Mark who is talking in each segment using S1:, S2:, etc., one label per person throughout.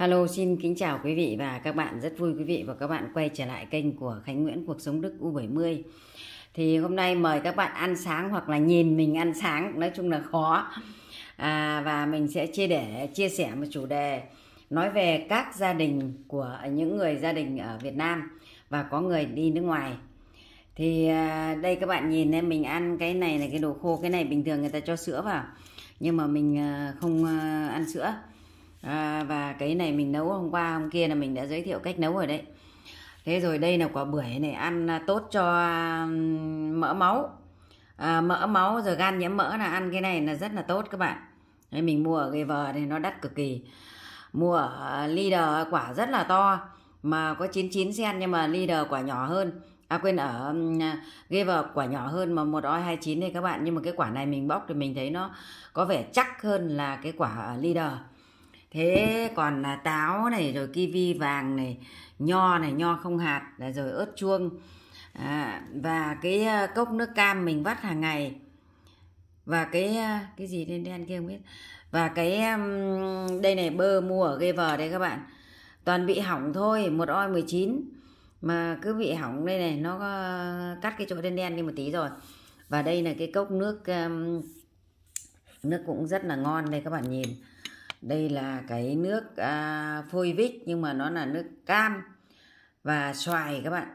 S1: Hello, xin kính chào quý vị và các bạn. Rất vui quý vị và các bạn quay trở lại kênh của Khánh Nguyễn Cuộc Sống Đức U70. Thì hôm nay mời các bạn ăn sáng hoặc là nhìn mình ăn sáng, nói chung là khó. À, và mình sẽ chia để chia sẻ một chủ đề nói về các gia đình của những người gia đình ở Việt Nam và có người đi nước ngoài. Thì à, đây các bạn nhìn em mình ăn cái này là cái đồ khô, cái này bình thường người ta cho sữa vào. Nhưng mà mình à, không à, ăn sữa à, và cái này mình nấu hôm qua hôm kia là mình đã giới thiệu cách nấu rồi đấy thế rồi đây là quả bưởi này ăn à, tốt cho mỡ máu à, mỡ máu rồi gan nhiễm mỡ là ăn cái này là rất là tốt các bạn đấy, mình mua ở cái vờ thì nó đắt cực kỳ mua à, leader quả rất là to mà có 99 sen nhưng mà leader quả nhỏ hơn À quên ở ghê vào quả nhỏ hơn mà một oi 29 đây các bạn Nhưng mà cái quả này mình bóc thì mình thấy nó có vẻ chắc hơn là cái quả leader thế còn là táo này rồi kiwi vàng này nho này nho không hạt rồi ớt chuông à, và cái à, cốc nước cam mình vắt hàng ngày và cái à, cái gì đen đen kia không biết và cái đây này bơ mua ở ghê vờ đấy các bạn toàn bị hỏng thôi một oi 19 mà cứ bị hỏng đây này nó à, cắt cái chỗ đen đen đi một tí rồi và đây là cái cốc nước nước cũng rất là ngon đây các bạn nhìn đây là cái nước à, phôi vích nhưng mà nó là nước cam và xoài các bạn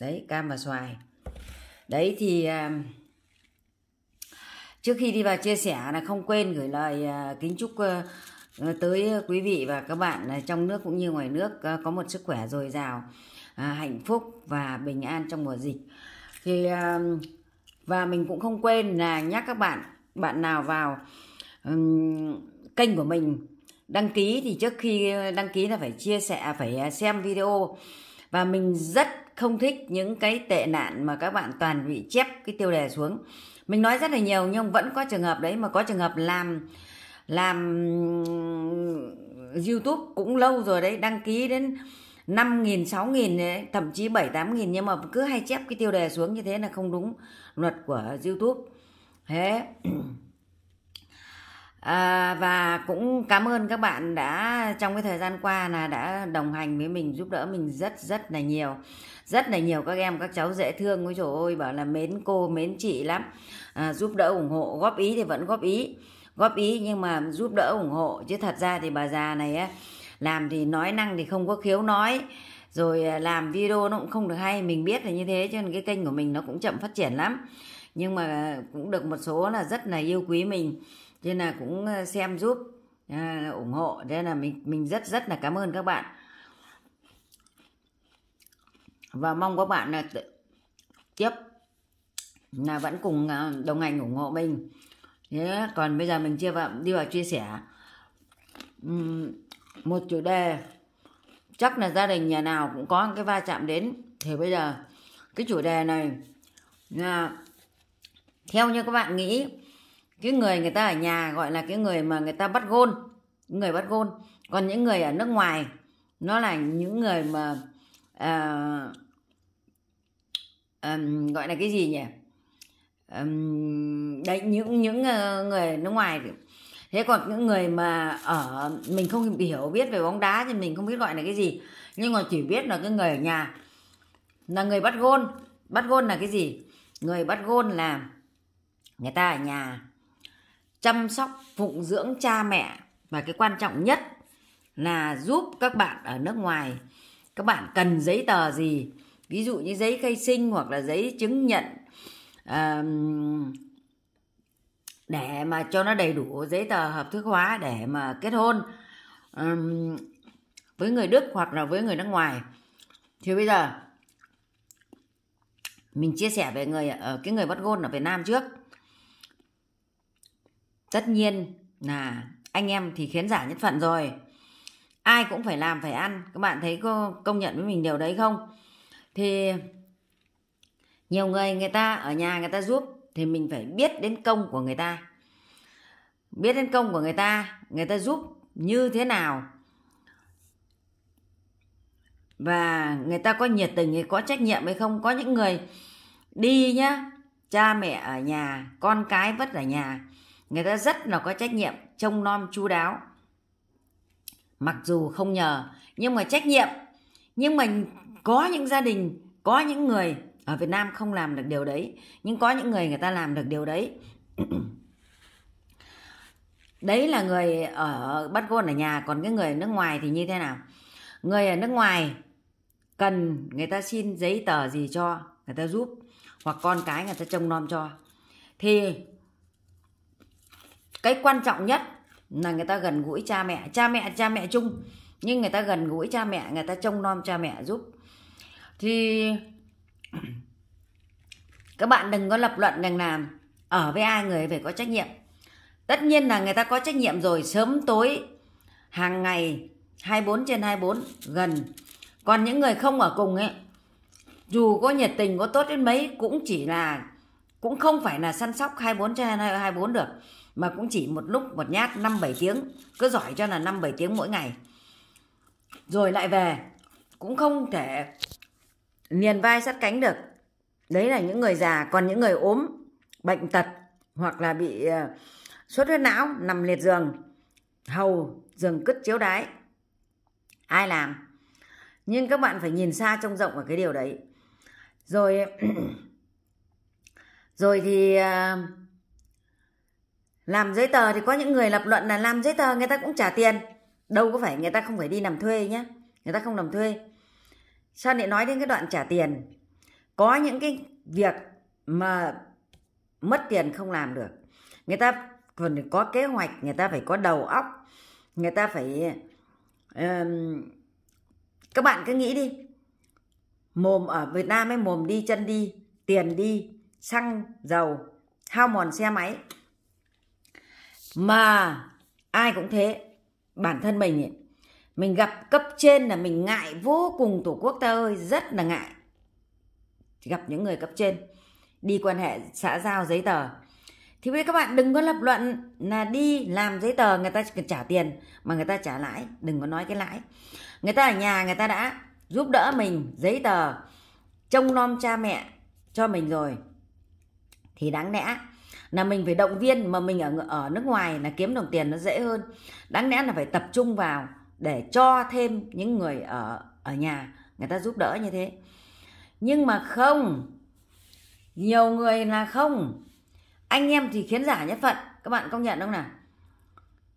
S1: đấy cam và xoài đấy thì à, trước khi đi vào chia sẻ là không quên gửi lời à, kính chúc à, tới quý vị và các bạn à, trong nước cũng như ngoài nước à, có một sức khỏe dồi dào à, hạnh phúc và bình an trong mùa dịch thì à, và mình cũng không quên là nhắc các bạn bạn nào vào kênh của mình đăng ký thì trước khi ờ, đăng ký là phải chia sẻ à, phải à, xem video và mình rất không thích những cái tệ nạn mà các bạn toàn bị chép cái tiêu đề xuống mình nói rất là nhiều nhưng vẫn có trường hợp đấy mà có trường hợp làm làm YouTube cũng lâu rồi đấy đăng ký đến năm nghìn, sáu nghìn, thậm chí bảy tám nghìn nhưng mà cứ hay chép cái tiêu đề xuống như thế là không đúng luật của YouTube. Thế À, và cũng cảm ơn các bạn đã trong cái thời gian qua là đã đồng hành với mình giúp đỡ mình rất rất là nhiều rất là nhiều các em các cháu dễ thương ôi trời ơi bảo là mến cô mến chị lắm à, giúp đỡ ủng hộ góp ý thì vẫn góp ý góp ý nhưng mà giúp đỡ ủng hộ chứ thật ra thì bà già này á, làm thì nói năng thì không có khiếu nói rồi à, làm video nó cũng không được hay mình biết là như thế cho nên cái kênh của mình nó cũng chậm phát triển lắm nhưng mà cũng được một số là rất là yêu quý mình cho nên là cũng ờ, xem giúp à, ủng hộ cho nên là mình mình rất rất là cảm ơn các bạn và mong các bạn là tiếp là vẫn cùng ờ, đồng hành ủng hộ mình thế còn bây giờ mình chia vào đi vào chia sẻ một chủ đề chắc là gia đình nhà nào cũng có cái va chạm đến thì bây giờ cái chủ đề này là theo như các bạn nghĩ cái người người ta ở nhà gọi là cái người mà người ta bắt gôn người bắt gôn còn những người ở nước ngoài nó là những người mà uh, um, gọi là cái gì nhỉ um, đấy những những ờ, người nước ngoài thế còn những người mà ở mình không hiểu biết về bóng đá thì mình không biết gọi là cái gì nhưng mà chỉ biết là cái người ở nhà là người bắt gôn bắt gôn là cái gì người bắt gôn là người ta ở nhà chăm sóc phụng dưỡng cha mẹ và cái quan trọng nhất là giúp các bạn ở nước ngoài các bạn cần giấy tờ gì ví dụ như giấy khai sinh hoặc là giấy chứng nhận uh, để mà cho nó đầy đủ giấy tờ hợp thức hóa để mà kết hôn um, với người Đức hoặc là với người nước ngoài thì bây giờ mình chia sẻ về người ở cái người bắt gôn ở Việt Nam trước Tất nhiên là anh em thì khiến giả nhất phận rồi. Ai cũng phải làm phải ăn. Các bạn thấy có công nhận với mình điều đấy không? Thì nhiều người người ta ở nhà người ta giúp thì mình phải biết đến công của người ta. Biết đến công của người ta, người ta giúp như thế nào và người ta có nhiệt tình hay có trách nhiệm hay không có những người đi nhá cha mẹ ở nhà con cái vất ở nhà người ta rất là có trách nhiệm trông nom chu đáo mặc dù không nhờ nhưng mà trách nhiệm nhưng mà có những gia đình có những người ở Việt Nam không làm được điều đấy nhưng có những người người ta làm được điều đấy đấy là người ở bắt gôn ở nhà còn cái người ở nước ngoài thì như thế nào người ở nước ngoài cần người ta xin giấy tờ gì cho người ta giúp hoặc con cái người ta trông nom cho thì cái quan trọng nhất là người ta gần gũi cha mẹ cha mẹ cha mẹ chung nhưng người ta gần gũi cha mẹ người ta trông nom cha mẹ giúp thì các bạn đừng có lập luận rằng là ở với ai người phải có trách nhiệm tất nhiên là người ta có trách nhiệm rồi sớm tối hàng ngày 24 trên 24 gần còn những người không ở cùng ấy dù có nhiệt tình có tốt đến mấy cũng chỉ là cũng không phải là săn sóc 24 trên 24 được mà cũng chỉ một lúc một nhát 5-7 tiếng cứ giỏi cho là 5-7 tiếng mỗi ngày rồi lại về cũng không thể niền vai sát cánh được đấy là những người già còn những người ốm bệnh tật hoặc là bị xuất ờ, huyết não nằm liệt giường hầu giường cứt chiếu đái ai làm nhưng các bạn phải nhìn xa trông rộng ở cái điều đấy rồi rồi thì ờ, làm giấy tờ thì có những người lập luận là làm giấy tờ người ta cũng trả tiền. Đâu có phải người ta không phải đi làm thuê nhá. Người ta không làm thuê. Sao lại nói đến cái đoạn trả tiền? Có những cái việc mà mất tiền không làm được. Người ta còn phải có kế hoạch, người ta phải có đầu óc. Người ta phải... Uh, các bạn cứ nghĩ đi. Mồm ở Việt Nam ấy, mồm đi, chân đi, tiền đi, xăng, dầu, hao mòn xe máy mà ai cũng thế bản thân mình ấy, mình gặp cấp trên là mình ngại vô cùng tổ quốc ta ơi rất là ngại gặp những người cấp trên đi quan hệ xã giao giấy tờ thì bây các bạn đừng có lập luận là đi làm giấy tờ người ta trả tiền mà người ta trả lãi đừng có nói cái lãi người ta ở nhà người ta đã giúp đỡ mình giấy tờ trông nom cha mẹ cho mình rồi thì đáng lẽ là mình phải động viên mà mình ở ở nước ngoài là kiếm đồng tiền nó dễ hơn đáng lẽ là phải tập trung vào để cho thêm những người ở ở nhà người ta giúp đỡ như thế nhưng mà không nhiều người là không anh em thì khiến giả nhất phận các bạn công nhận không nào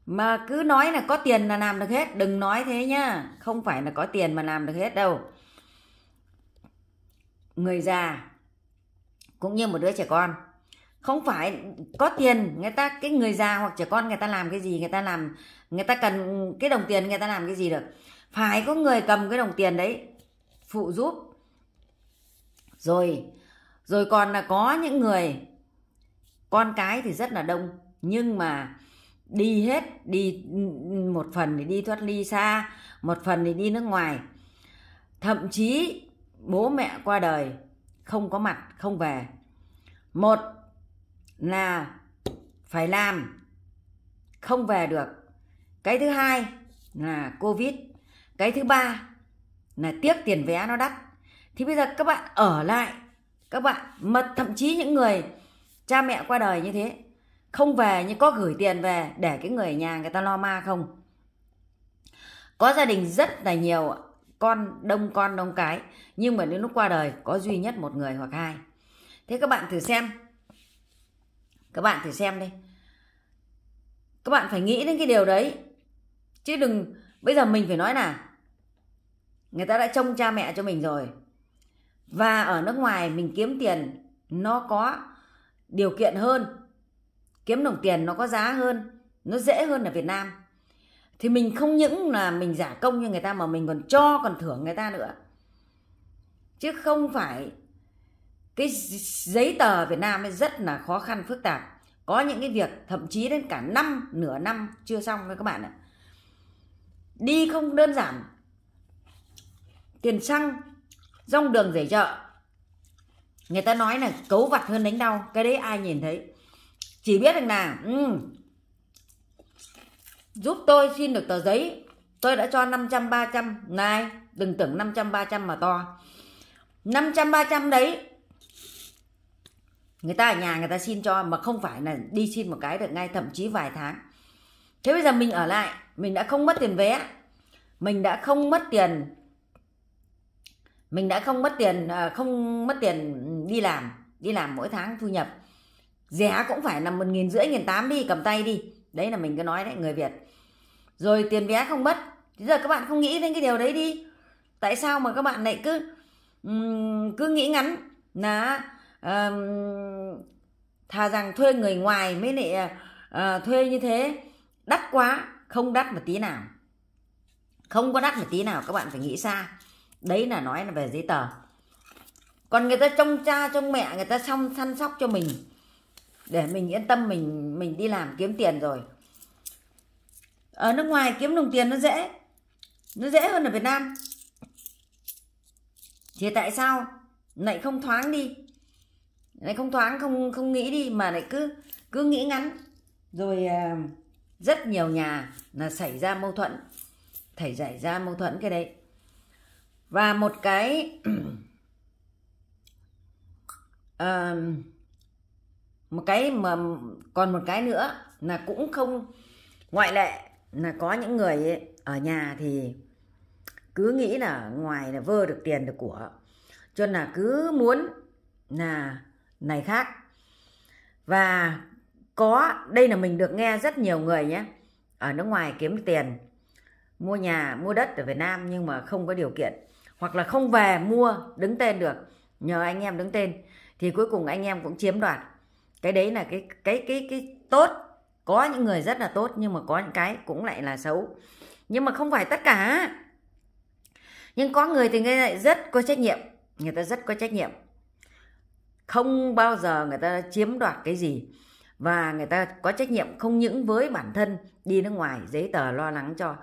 S1: mà cứ nói là có tiền là làm được hết đừng nói thế nhá không phải là có tiền mà làm được hết đâu người già cũng như một đứa trẻ con không phải có tiền người ta cái người già hoặc trẻ con người ta làm cái gì người ta làm người ta cần cái đồng tiền người ta làm cái gì được phải có người cầm cái đồng tiền đấy phụ giúp rồi rồi còn là có những người con cái thì rất là đông nhưng mà đi hết đi một phần thì đi thoát ly xa một phần thì đi nước ngoài thậm chí bố mẹ qua đời không có mặt không về một là phải làm không về được cái thứ hai là covid cái thứ ba là tiếc tiền vé nó đắt thì bây giờ các bạn ở lại các bạn mà thậm chí những người cha mẹ qua đời như thế không về nhưng có gửi tiền về để cái người ở nhà người ta lo ma không có gia đình rất là nhiều con đông con đông cái nhưng mà đến lúc qua đời có duy nhất một người hoặc hai thế các bạn thử xem các bạn thử xem đi các bạn phải nghĩ đến cái điều đấy chứ đừng bây giờ mình phải nói là người ta đã trông cha mẹ cho mình rồi và ở nước ngoài mình kiếm tiền nó có điều kiện hơn kiếm đồng tiền nó có giá hơn nó dễ hơn ở việt nam thì mình không những là mình giả công như người ta mà mình còn cho còn thưởng người ta nữa chứ không phải cái giấy tờ Việt Nam ấy rất là khó khăn phức tạp có những cái việc thậm chí đến cả năm nửa năm chưa xong các bạn ạ đi không đơn giản tiền xăng rong đường rể chợ người ta nói là cấu vặt hơn đánh đau cái đấy ai nhìn thấy chỉ biết rằng là ừ, giúp tôi xin được tờ giấy tôi đã cho 500 300 này đừng tưởng 500 300 mà to 500 300 đấy người ta ở nhà người ta xin cho mà không phải là đi xin một cái được ngay thậm chí vài tháng thế bây giờ mình ở lại mình đã không mất tiền vé mình đã không mất tiền mình đã không mất tiền à, không mất tiền đi làm đi làm mỗi tháng thu nhập rẻ cũng phải là một nghìn rưỡi nghìn tám đi cầm tay đi đấy là mình cứ nói đấy người việt rồi tiền vé không mất Thế giờ các bạn không nghĩ đến cái điều đấy đi tại sao mà các bạn lại cứ cứ nghĩ ngắn là thà rằng thuê người ngoài mới lại ờ, thuê như thế đắt quá không đắt một tí nào không có đắt một tí nào các bạn phải nghĩ xa đấy là nói là về giấy tờ còn người ta trông cha trông mẹ người ta xong săn sóc cho mình để mình yên tâm mình mình đi làm kiếm tiền rồi ở nước ngoài kiếm đồng tiền nó dễ nó dễ hơn ở Việt Nam thì tại sao lại không thoáng đi này không thoáng không không nghĩ đi mà lại cứ cứ nghĩ ngắn rồi à, rất nhiều nhà là xảy ra mâu thuẫn thảy giải ra mâu thuẫn cái đấy và một cái à, một cái mà còn một cái nữa là cũng không ngoại lệ là có những người ấy, ở nhà thì cứ nghĩ là ngoài là vơ được tiền được của cho nên là cứ muốn là này khác và có đây là mình được nghe rất nhiều người nhé ở nước ngoài kiếm tiền mua nhà mua đất ở Việt Nam nhưng mà không có điều kiện hoặc là không về mua đứng tên được nhờ anh em đứng tên thì cuối cùng anh em cũng chiếm đoạt cái đấy là cái cái cái cái tốt có những người rất là tốt nhưng mà có những cái cũng lại là xấu nhưng mà không phải tất cả nhưng có người thì người lại rất có trách nhiệm người ta rất có trách nhiệm không bao giờ người ta chiếm đoạt cái gì và người ta có trách nhiệm không những với bản thân đi nước ngoài giấy tờ lo lắng cho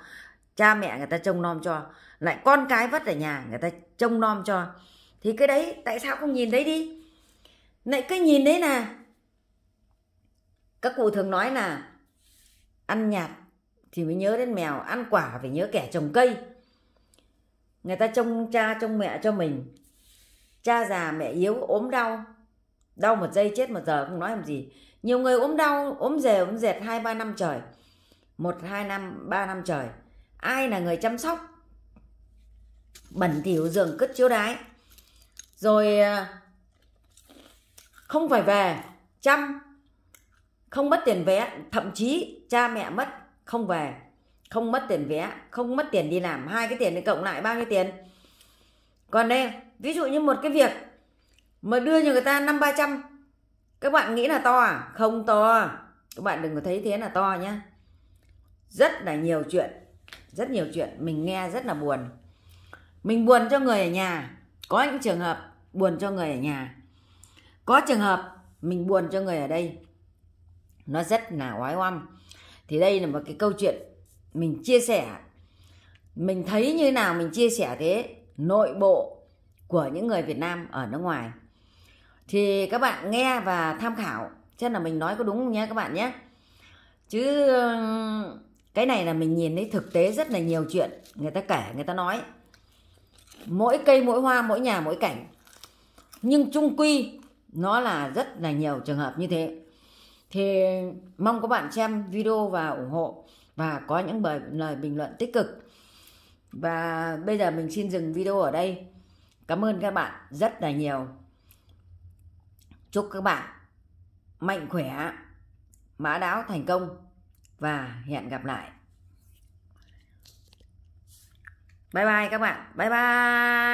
S1: cha mẹ người ta trông nom cho lại con cái vất ở nhà người ta trông nom cho thì cái đấy tại sao không nhìn đấy đi lại cứ nhìn đấy nè các cụ thường nói là ăn nhạt thì mới nhớ đến mèo ăn quả phải nhớ kẻ trồng cây người ta trông cha trông mẹ cho mình cha già mẹ yếu ốm đau đau một giây chết một giờ không nói làm gì nhiều người ốm đau ốm dề ốm dệt hai ba năm trời một hai năm ba năm trời ai là người chăm sóc bẩn thỉu giường cất chiếu đái rồi à, không phải về chăm không mất tiền vé thậm chí cha mẹ mất không về không mất tiền vé không mất tiền đi làm hai cái tiền cộng lại bao nhiêu tiền còn đây ví dụ như một cái việc mà đưa cho người ta năm ba trăm các bạn nghĩ là to à không to các bạn đừng có thấy thế là to nhá rất là nhiều chuyện rất nhiều chuyện mình nghe rất là buồn mình buồn cho người ở nhà có những trường hợp buồn cho người ở nhà có trường hợp mình buồn cho người ở đây nó rất là oái oăm thì đây là một cái câu chuyện mình chia sẻ mình thấy như nào mình chia sẻ thế nội bộ của những người Việt Nam ở nước ngoài thì các bạn nghe và tham khảo xem là mình nói có đúng không nhé các bạn nhé chứ cái này là mình nhìn thấy thực tế rất là nhiều chuyện người ta kể người ta nói mỗi cây mỗi hoa mỗi nhà mỗi cảnh nhưng chung quy nó là rất là nhiều trường hợp như thế thì mong các bạn xem video và ủng hộ và có những lời bình luận tích cực và bây giờ mình xin dừng video ở đây. Cảm ơn các bạn rất là nhiều. Chúc các bạn mạnh khỏe, mã đáo thành công và hẹn gặp lại. Bye bye các bạn. Bye bye.